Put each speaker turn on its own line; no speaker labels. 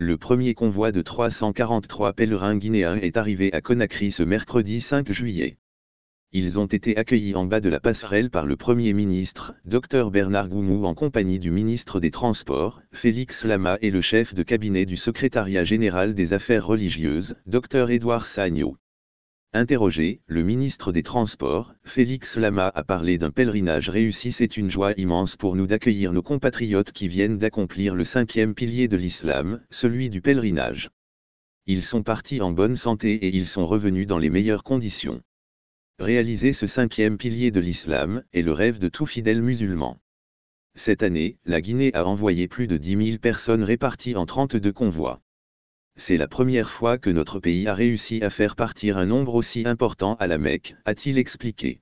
Le premier convoi de 343 pèlerins guinéens est arrivé à Conakry ce mercredi 5 juillet. Ils ont été accueillis en bas de la passerelle par le Premier ministre, Dr Bernard Goumou en compagnie du ministre des Transports, Félix Lama et le chef de cabinet du secrétariat général des affaires religieuses, Dr Édouard Sagnou. Interrogé, le ministre des Transports, Félix Lama a parlé d'un pèlerinage réussi. C'est une joie immense pour nous d'accueillir nos compatriotes qui viennent d'accomplir le cinquième pilier de l'islam, celui du pèlerinage. Ils sont partis en bonne santé et ils sont revenus dans les meilleures conditions. Réaliser ce cinquième pilier de l'islam est le rêve de tout fidèle musulman. Cette année, la Guinée a envoyé plus de 10 000 personnes réparties en 32 convois c'est la première fois que notre pays a réussi à faire partir un nombre aussi important à la Mecque, a-t-il expliqué.